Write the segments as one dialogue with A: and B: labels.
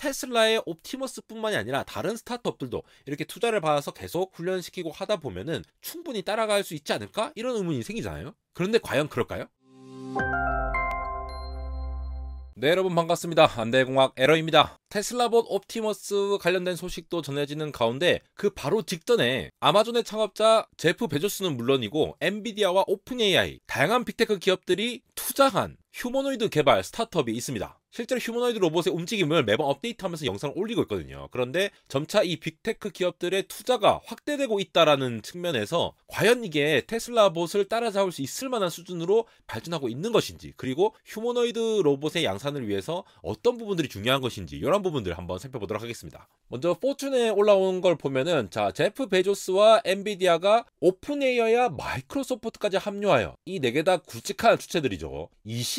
A: 테슬라의 옵티머스뿐만이 아니라 다른 스타트업들도 이렇게 투자를 받아서 계속 훈련시키고 하다 보면은 충분히 따라갈 수 있지 않을까 이런 의문이 생기잖아요. 그런데 과연 그럴까요? 네 여러분 반갑습니다. 안대공학 에러입니다. 테슬라봇 옵티머스 관련된 소식도 전해지는 가운데 그 바로 직전에 아마존의 창업자 제프 베조스는 물론이고 엔비디아와 오픈 AI 다양한 빅테크 기업들이 투자한 휴머노이드 개발 스타트업이 있습니다. 실제로 휴머노이드 로봇의 움직임을 매번 업데이트하면서 영상을 올리고 있거든요. 그런데 점차 이 빅테크 기업들의 투자가 확대되고 있다라는 측면에서 과연 이게 테슬라봇을 따라잡을 수 있을 만한 수준으로 발전하고 있는 것인지 그리고 휴머노이드 로봇의 양산을 위해서 어떤 부분들이 중요한 것인지 이런 부분들 을 한번 살펴보도록 하겠습니다. 먼저 포춘에 올라온 걸 보면은 자 제프 베조스와 엔비디아가 오픈에이어야 마이크로소프트까지 합류하여 이4개다 굵직한 주체들이죠.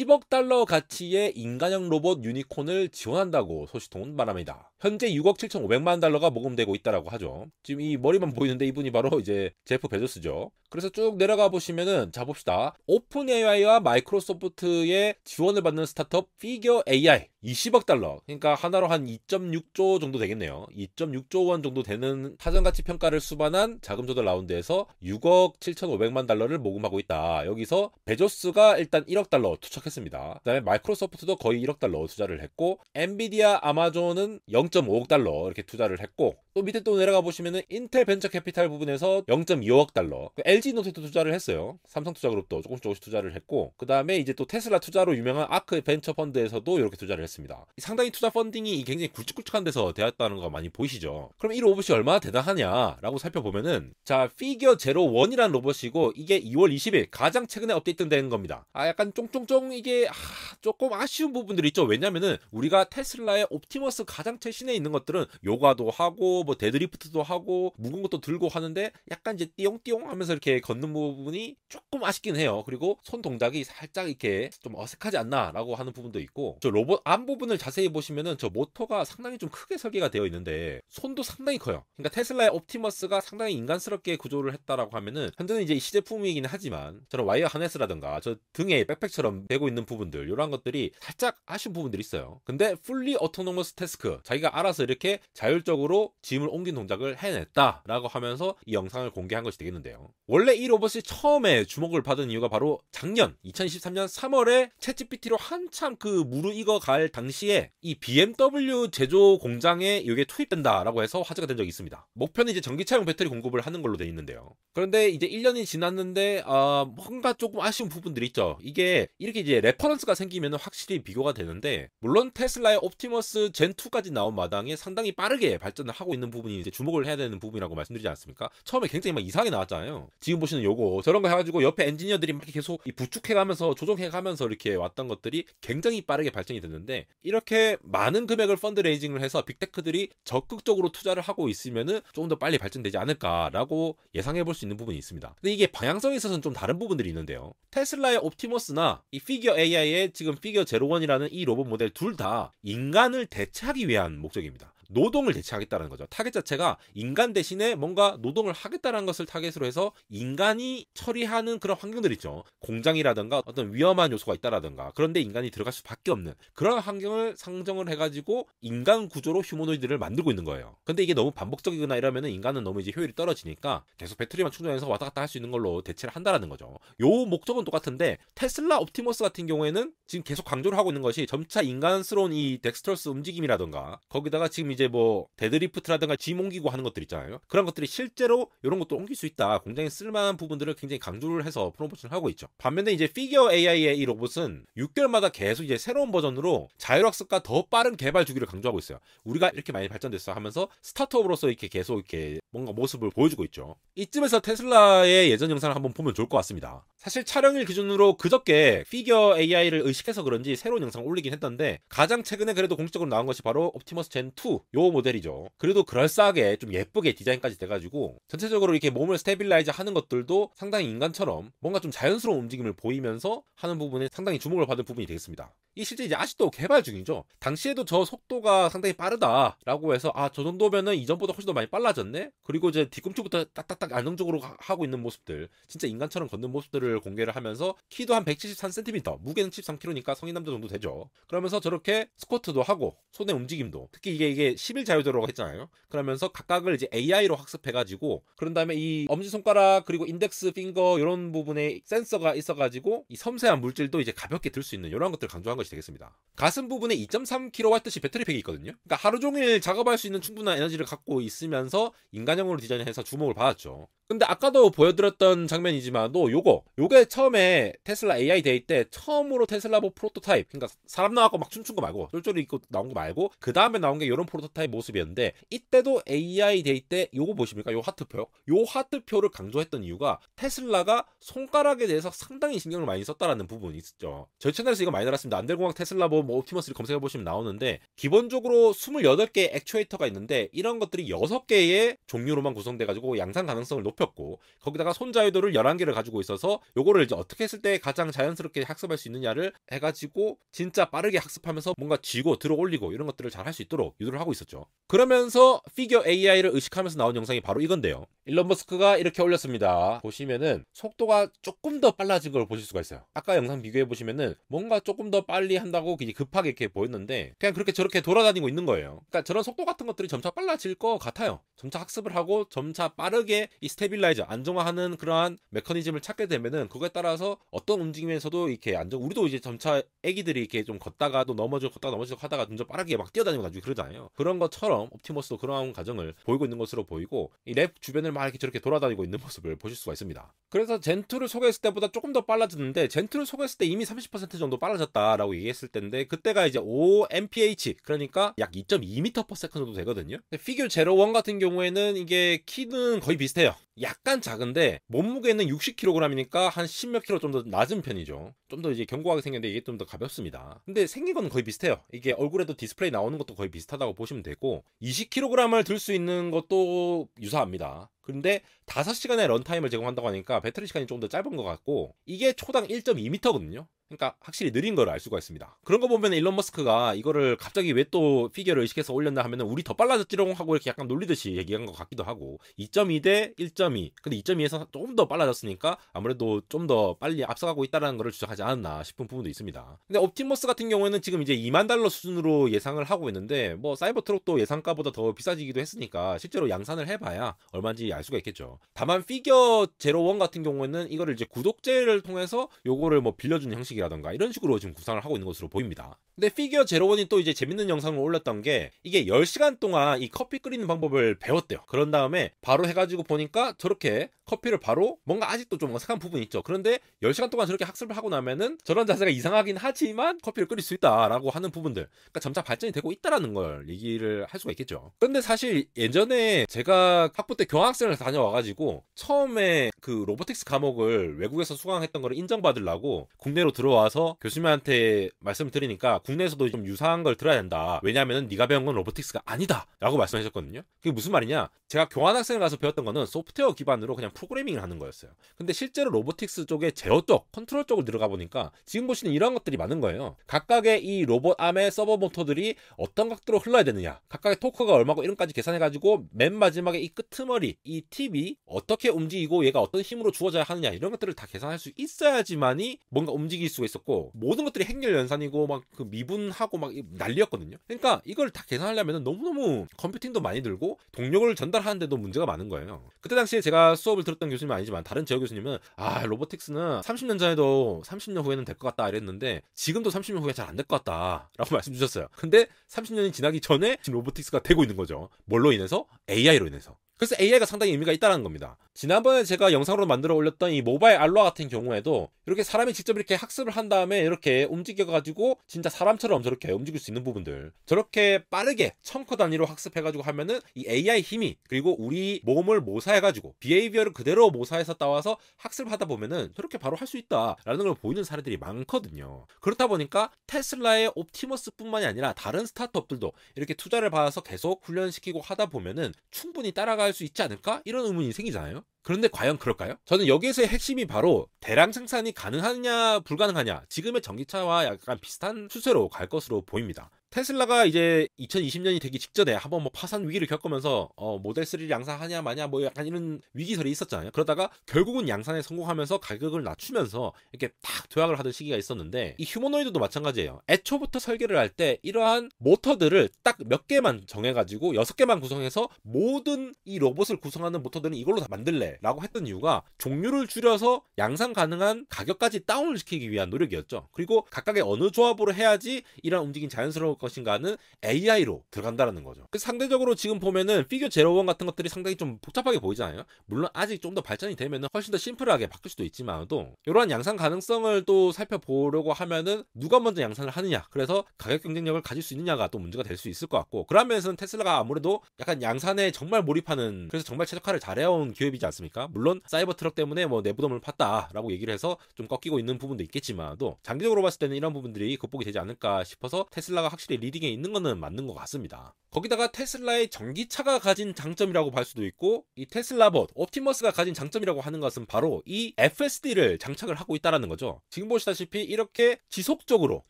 A: 10억 달러 가치의 인간형 로봇 유니콘을 지원한다고 소식통은 말합니다. 현재 6억 7,500만 달러가 모금되고 있다라고 하죠. 지금 이 머리만 보이는데 이분이 바로 이제 제프 베조스죠. 그래서 쭉 내려가 보시면은 자 봅시다. 오픈 AI와 마이크로소프트의 지원을 받는 스타트업 피겨 AI 20억 달러. 그러니까 하나로 한 2.6조 정도 되겠네요. 2.6조 원 정도 되는 사전 가치 평가를 수반한 자금 조달 라운드에서 6억 7,500만 달러를 모금하고 있다. 여기서 베조스가 일단 1억 달러 투척했습니다. 그다음에 마이크로소프트도 거의 1억 달러 투자를 했고 엔비디아 아마존은 0.5억 달러 이렇게 투자를 했고 또 밑에 또 내려가 보시면은 인텔 벤처 캐피탈 부분에서 0.25억 달러 그 LG 노트도 투자를 했어요. 삼성 투자그룹도 조금씩 조금씩 투자를 했고 그 다음에 이제 또 테슬라 투자로 유명한 아크 벤처 펀드에서도 이렇게 투자를 했습니다. 상당히 투자 펀딩이 굉장히 굵직굵직한 데서 되었다는 거 많이 보이시죠? 그럼 이 로봇이 얼마나 대단하냐라고 살펴보면은 자 피겨 제로 원이라는 로봇이고 이게 2월 20일 가장 최근에 업데이트된 겁니다. 아 약간 쫑쫑쫑 이게 아, 조금 아쉬운 부분들이 있죠. 왜냐면은 우리가 테슬라의 옵티머스 가장 최신 시내에 있는 것들은 요가도 하고 뭐 데드리프트도 하고 무거운 것도 들고 하는데 약간 이제 띠용띠용 하면서 이렇게 걷는 부분이 조금 아쉽긴 해요. 그리고 손 동작이 살짝 이렇게 좀 어색하지 않나라고 하는 부분도 있고 저 로봇 안 부분을 자세히 보시면은 저 모터가 상당히 좀 크게 설계가 되어 있는데 손도 상당히 커요. 그러니까 테슬라의 옵티머스가 상당히 인간스럽게 구조를 했다라고 하면은 현재는 이제 시제품이긴 하지만 저런 와이어 하네스라든가 저 등에 백팩처럼 되고 있는 부분들 이런 것들이 살짝 아쉬운 부분들이 있어요. 근데 풀리 어토노머스태스크 자기가 알아서 이렇게 자율적으로 짐을 옮긴 동작을 해냈다라고 하면서 이 영상을 공개한 것이 되겠는데요. 원래 이 로봇이 처음에 주목을 받은 이유가 바로 작년 2023년 3월에 채 g p t 로 한참 그 무르익어 갈 당시에 이 BMW 제조 공장에 이게 투입된다라고 해서 화제가 된 적이 있습니다. 목표는 이제 전기차용 배터리 공급을 하는 걸로 돼 있는데요. 그런데 이제 1년이 지났는데 아 뭔가 조금 아쉬운 부분들이 있죠. 이게 이렇게 이제 레퍼런스가 생기면 확실히 비교가 되는데 물론 테슬라의 옵티머스 젠2까지 나온 마당에 상당히 빠르게 발전을 하고 있는 부분이 이제 주목을 해야 되는 부분이라고 말씀드리지 않습니까? 처음에 굉장히 막 이상하게 나왔잖아요. 지금 보시는 요거 저런 거 해가지고 옆에 엔지니어들이 막 계속 부축해가면서 조정해가면서 이렇게 왔던 것들이 굉장히 빠르게 발전이 됐는데 이렇게 많은 금액을 펀드레이징을 해서 빅테크들이 적극적으로 투자를 하고 있으면은 조금 더 빨리 발전되지 않을까라고 예상해 볼 수 있는 부분이 있습니다. 근데 이게 방향성에 있어서는 좀 다른 부분들이 있는데요. 테슬라의 옵티머스나 이 피규어 AI의 지금 피규어 제로원이라는 이 로봇 모델 둘 다 인간을 대체하기 위한 목 뭐 목적입니다. 노동을 대체하겠다는 거죠. 타겟 자체가 인간 대신에 뭔가 노동을 하겠다는 것을 타겟으로 해서 인간이 처리하는 그런 환경들 있죠. 공장이라든가 어떤 위험한 요소가 있다라든가 그런데 인간이 들어갈 수밖에 없는 그런 환경을 상정을 해가지고 인간 구조로 휴머노이드를 만들고 있는 거예요. 근데 이게 너무 반복적이거나 이러면 인간은 너무 이제 효율이 떨어지니까 계속 배터리만 충전해서 왔다 갔다 할 수 있는 걸로 대체를 한다라는 거죠. 요 목적은 똑같은데 테슬라 옵티머스 같은 경우에는 지금 계속 강조를 하고 있는 것이 점차 인간스러운 이 덱스터스 움직임이라든가 거기다가 지금 이제 이제 뭐 데드리프트라든가 지몽기고 하는 것들 있잖아요. 그런 것들이 실제로 이런 것도 옮길 수 있다. 굉장히 쓸만한 부분들을 굉장히 강조를 해서 프로모션을 하고 있죠. 반면에 이제 피겨 AI의 이 로봇은 6개월마다 계속 이제 새로운 버전으로 자율학습과 더 빠른 개발 주기를 강조하고 있어요. 우리가 이렇게 많이 발전됐어 하면서 스타트업으로서 이렇게 계속 이렇게 뭔가 모습을 보여주고 있죠. 이쯤에서 테슬라의 예전 영상을 한번 보면 좋을 것 같습니다. 사실 촬영일 기준으로 그저께 피겨 AI를 의식해서 그런지 새로운 영상을 올리긴 했던데 가장 최근에 그래도 공식적으로 나온 것이 바로 옵티머스 젠2 요 모델이죠. 그래도 그럴싸하게 좀 예쁘게 디자인까지 돼가지고 전체적으로 이렇게 몸을 스테빌라이즈 하는 것들도 상당히 인간처럼 뭔가 좀 자연스러운 움직임을 보이면서 하는 부분에 상당히 주목을 받은 부분이 되겠습니다. 이 실제 이제 아직도 개발 중이죠. 당시에도 저 속도가 상당히 빠르다라고 해서 아 저 정도면은 이전보다 훨씬 더 많이 빨라졌네. 그리고 이제 뒤꿈치부터 딱딱딱 안정적으로 하고 있는 모습들, 진짜 인간처럼 걷는 모습들을 모습을 공개를 하면서 키도 한 173cm, 무게는 13kg니까 성인 남자 정도 되죠. 그러면서 저렇게 스쿼트도 하고 손의 움직임도 특히 이게 이게 10일 자유도라고 했잖아요. 그러면서 각각을 이제 AI로 학습해가지고 그런 다음에 이 엄지 손가락 그리고 인덱스 핑거 이런 부분에 센서가 있어가지고 이 섬세한 물질도 이제 가볍게 들 수 있는 이런 것들 을 강조한 것이 되겠습니다. 가슴 부분에 2.3kWh씩 배터리팩이 있거든요. 그러니까 하루 종일 작업할 수 있는 충분한 에너지를 갖고 있으면서 인간형으로 디자인해서 주목을 받았죠. 근데 아까도 보여드렸던 장면이지만도 요거 요게 처음에 테슬라 AI 데이 때 처음으로 테슬라보 프로토타입 그러니까 사람 나왔고막 춤춘 거 말고 쫄쫄이 입고 나온 거 말고 그 다음에 나온 게요런 프로토타입 모습이었는데 이때도 AI 데이 때 요거 보십니까? 요 하트표 요 하트표를 강조했던 이유가 테슬라가 손가락에 대해서 상당히 신경을 많이 썼다라는 부분이 있었죠. 저희 채널에서 이거 많이 달았습니다. 안될공학 테슬라보 뭐 옵티머스를 검색해 보시면 나오는데 기본적으로 28개의 액추에이터가 있는데 이런 것들이 6개의 종류로만 구성돼 가지고 양산 가능성을 높였고 거기다가 손자유도를 11개를 가지고 있어서 요거를 이제 어떻게 했을 때 가장 자연스럽게 학습할 수 있느냐를 해가지고 진짜 빠르게 학습하면서 뭔가 쥐고 들어 올리고 이런 것들을 잘 할 수 있도록 유도를 하고 있었죠. 그러면서 피겨 AI를 의식하면서 나온 영상이 바로 이건데요. 일론 머스크가 이렇게 올렸습니다. 보시면은 속도가 조금 더 빨라진 걸 보실 수가 있어요. 아까 영상 비교해 보시면은 뭔가 조금 더 빨리 한다고 급하게 이렇게 보였는데 그냥 그렇게 저렇게 돌아다니고 있는 거예요. 그러니까 저런 속도 같은 것들이 점차 빨라질 것 같아요. 점차 학습을 하고 점차 빠르게 이 스테빌라이저 안정화하는 그러한 메커니즘을 찾게 되면은 하면은 그거에 따라서 어떤 움직임에서도 이렇게 안전 우리도 이제 점차 애기들이 이렇게 좀 걷다가 또 넘어지고 걷다가 넘어지고 하다가 점점 빠르게 막 뛰어다니고 나중에 그러잖아요. 그런 것처럼 옵티머스도 그런 과정을 보이고 있는 것으로 보이고 이랩 주변을 막 이렇게 저렇게 돌아다니고 있는 모습을 보실 수가 있습니다. 그래서 젠투를 소개했을 때보다 조금 더 빨라졌는데 젠투를 소개했을 때 이미 30% 정도 빨라졌다라고 얘기했을 때인데 그때가 이제 5 mph 그러니까 약 2.2m/s 정도 되거든요. 피규어 제로 원 같은 경우에는 이게 키는 거의 비슷해요. 약간 작은데 몸무게는 60kg이니까 한 10몇 킬로 좀 더 낮은 편이죠. 좀 더 이제 견고하게 생겼는데 이게 좀 더 가볍습니다. 근데 생긴 건 거의 비슷해요. 이게 얼굴에도 디스플레이 나오는 것도 거의 비슷하다고 보시면 되고 20kg을 들 수 있는 것도 유사합니다. 근데 5시간의 런타임을 제공한다고 하니까 배터리 시간이 조금 더 짧은 것 같고 이게 초당 1.2m거든요. 그러니까 확실히 느린 걸 알 수가 있습니다. 그런 거 보면 일론 머스크가 이거를 갑자기 왜 또 피겨를 의식해서 올렸나 하면은 우리 더 빨라졌지롱 하고 이렇게 약간 놀리듯이 얘기한 것 같기도 하고 2.2 대 1.2 근데 2.2에서 조금 더 빨라졌으니까 아무래도 좀 더 빨리 앞서가고 있다라는 걸 주장하지 않았나 싶은 부분도 있습니다. 근데 옵티머스 같은 경우에는 지금 이제 2만 달러 수준으로 예상을 하고 있는데 뭐 사이버트럭도 예상가보다 더 비싸지기도 했으니까 실제로 양산을 해봐야 얼마인지 알 수가 있겠죠. 다만 피겨 제로원 같은 경우에는 이거를 이제 구독제를 통해서 요거를 뭐 빌려주는 형식이 방이던가 이런 식으로 지금 구상을 하고 있는 것으로 보입니다. 근데 피규어 제로원이 또 이제 재밌는 영상을 올렸던 게 이게 10시간 동안 이 커피 끓이는 방법을 배웠대요. 그런 다음에 바로 해가지고 보니까 저렇게 커피를 바로 뭔가 아직도 좀 어색한 부분이 있죠. 그런데 10시간 동안 저렇게 학습을 하고 나면은 저런 자세가 이상하긴 하지만 커피를 끓일 수 있다라고 하는 부분들. 그러니까 점차 발전이 되고 있다라는 걸 얘기를 할 수가 있겠죠. 근데 사실 예전에 제가 학부 때 경학생을 다녀와가지고 처음에 그 로보틱스 과목을 외국에서 수강했던 걸 인정받으려고 국내로 들어 들어와서 교수님한테 말씀드리니까 을 국내에서도 좀 유사한 걸 들어야 된다. 왜냐하면 네가 배운 건 로보틱스가 아니다라고 말씀하셨거든요. 그게 무슨 말이냐? 제가 교환학생을 가서 배웠던 거는 소프트웨어 기반으로 그냥 프로그래밍을 하는 거였어요. 근데 실제로 로보틱스 쪽에 제어 쪽, 컨트롤 쪽을 들어가 보니까 지금 보시는 이런 것들이 많은 거예요. 각각의 이 로봇 암의 서버 모터들이 어떤 각도로 흘러야 되느냐, 각각의 토크가 얼마고 이런까지 계산해가지고 맨 마지막에 이 끄트머리, 이 팁이 어떻게 움직이고 얘가 어떤 힘으로 주어져야 하느냐 이런 것들을 다 계산할 수 있어야지만이 뭔가 움직일 수 수가 있었고 모든 것들이 행렬 연산이고 막 그 미분하고 막 난리였거든요. 그러니까 이걸 다 계산하려면 너무너무 컴퓨팅도 많이 들고 동력을 전달하는데도 문제가 많은 거예요. 그때 당시에 제가 수업을 들었던 교수님 아니지만 다른 제어 교수님은 아 로보틱스는 30년 전에도 30년 후에는 될 것 같다 이랬는데 지금도 30년 후에 잘 안 될 것 같다라고 말씀 주셨어요. 근데 30년이 지나기 전에 지금 로보틱스가 되고 있는 거죠. 뭘로 인해서 AI로 인해서. 그래서 AI가 상당히 의미가 있다는 겁니다. 지난번에 제가 영상으로 만들어 올렸던 이 모바일 알로아 같은 경우에도 이렇게 사람이 직접 이렇게 학습을 한 다음에 이렇게 움직여가지고 진짜 사람처럼 저렇게 움직일 수 있는 부분들 저렇게 빠르게 청커 단위로 학습해가지고 하면은 이 AI 힘이 그리고 우리 몸을 모사해가지고 비헤이비어를 그대로 모사해서 따와서 학습하다 보면은 저렇게 바로 할 수 있다라는 걸 보이는 사례들이 많거든요. 그렇다 보니까 테슬라의 옵티머스뿐만이 아니라 다른 스타트업들도 이렇게 투자를 받아서 계속 훈련시키고 하다 보면은 충분히 따라갈 수 있지 않을까 이런 의문이 생기잖아요. 있거 그런데 과연 그럴까요? 저는 여기에서의 핵심이 바로 대량 생산이 가능하냐 불가능하냐 지금의 전기차와 약간 비슷한 추세로 갈 것으로 보입니다. 테슬라가 이제 2020년이 되기 직전에 한번 뭐 파산 위기를 겪으면서 어, 모델 3를 양산하냐 마냐 뭐 약간 이런 위기설이 있었잖아요. 그러다가 결국은 양산에 성공하면서 가격을 낮추면서 이렇게 딱 도약을 하던 시기가 있었는데 이 휴머노이드도 마찬가지예요. 애초부터 설계를 할 때 이러한 모터들을 딱 몇 개만 정해가지고 여섯 개만 구성해서 모든 이 로봇을 구성하는 모터들은 이걸로 다 만들래라고 했던 이유가 종류를 줄여서 양산 가능한 가격까지 다운을 시키기 위한 노력이었죠. 그리고 각각의 어느 조합으로 해야지 이런 움직임 자연스러운 것인가는 AI로 들어간다라는 거죠. 그 상대적으로 지금 보면은 피규어 제로원 같은 것들이 상당히 좀 복잡하게 보이잖아요. 물론 아직 좀 더 발전이 되면은 훨씬 더 심플하게 바뀔 수도 있지만도 이러한 양산 가능성을 또 살펴보려고 하면은 누가 먼저 양산을 하느냐 그래서 가격 경쟁력을 가질 수 있느냐가 또 문제가 될 수 있을 것 같고 그런 면에서는 테슬라가 아무래도 약간 양산에 정말 몰입하는 그래서 정말 최적화를 잘해온 기업이지 않습니까? 물론 사이버 트럭 때문에 뭐 내부덤을 팠다라고 얘기를 해서 좀 꺾이고 있는 부분도 있겠지만도 장기적으로 봤을 때는 이런 부분들이 극복이 되지 않을까 싶어서 테슬라가 확실히 확실히 리딩에 있는 거는 맞는 것 같습니다. 거기다가 테슬라의 전기차가 가진 장점이라고 볼 수도 있고 이 테슬라봇 옵티머스가 가진 장점이라고 하는 것은 바로 이 FSD를 장착을 하고 있다라는 거죠. 지금 보시다시피 이렇게 지속적으로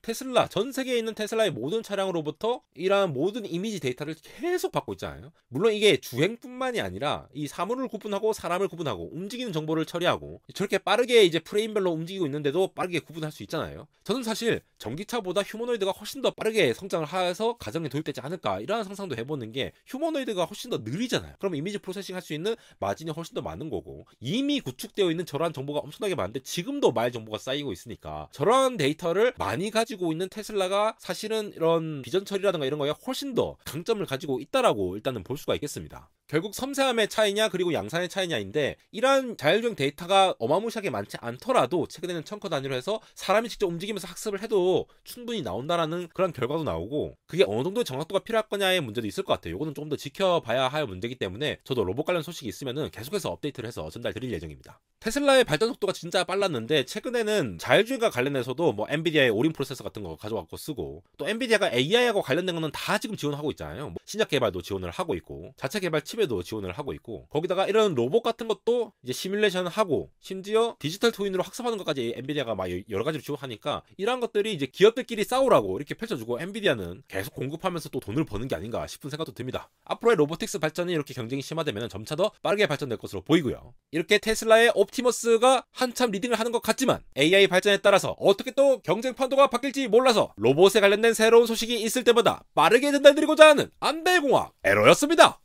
A: 테슬라 전 세계에 있는 테슬라의 모든 차량으로부터 이러한 모든 이미지 데이터를 계속 받고 있잖아요. 물론 이게 주행뿐만이 아니라 이 사물을 구분하고 사람을 구분하고 움직이는 정보를 처리하고 저렇게 빠르게 이제 프레임별로 움직이고 있는데도 빠르게 구분할 수 있잖아요. 저는 사실 전기차보다 휴머노이드가 훨씬 더 빠르게 성장 성장을 하여서 가정에 도입되지 않을까 이러한 상상도 해보는 게 휴머노이드가 훨씬 더 느리잖아요. 그럼 이미지 프로세싱 할 수 있는 마진이 훨씬 더 많은 거고 이미 구축되어 있는 저러한 정보가 엄청나게 많은데 지금도 말 정보가 쌓이고 있으니까 저러한 데이터를 많이 가지고 있는 테슬라가 사실은 이런 비전 처리라든가 이런 거에 훨씬 더 강점을 가지고 있다라고 일단은 볼 수가 있겠습니다. 결국 섬세함의 차이냐 그리고 양산의 차이냐인데 이러한 자율주행 데이터가 어마무시하게 많지 않더라도 최근에는 청커 단위로 해서 사람이 직접 움직이면서 학습을 해도 충분히 나온다라는 그런 결과도 나오고 그게 어느 정도의 정확도가 필요할 거냐의 문제도 있을 것 같아요. 이거는 조금 더 지켜봐야 할 문제이기 때문에 저도 로봇 관련 소식이 있으면 계속해서 업데이트를 해서 전달드릴 예정입니다. 테슬라의 발전 속도가 진짜 빨랐는데 최근에는 자율주행과 관련해서도 뭐 엔비디아의 오린 프로세서 같은 거 가져왔고 쓰고 또 엔비디아가 AI하고 관련된 거는 다 지금 지원하고 있잖아요. 뭐 신약 개발도 지원을 하고 있고 자체 개발 칩 팀에도 지원을 하고 있고 거기다가 이런 로봇 같은 것도 이제 시뮬레이션 하고 심지어 디지털 토인으로 학습하는 것까지 엔비디아가 막 여러 가지로 지원하니까 이러한 것들이 이제 기업들끼리 싸우라고 이렇게 펼쳐주고 엔비디아는 계속 공급하면서 또 돈을 버는 게 아닌가 싶은 생각도 듭니다. 앞으로의 로보틱스 발전이 이렇게 경쟁이 심화되면 점차 더 빠르게 발전될 것으로 보이고요. 이렇게 테슬라의 옵티머스가 한참 리딩을 하는 것 같지만 AI 발전에 따라서 어떻게 또 경쟁 판도가 바뀔지 몰라서 로봇에 관련된 새로운 소식이 있을 때마다 빠르게 전달드리고자 하는 안배공학 에러였습니다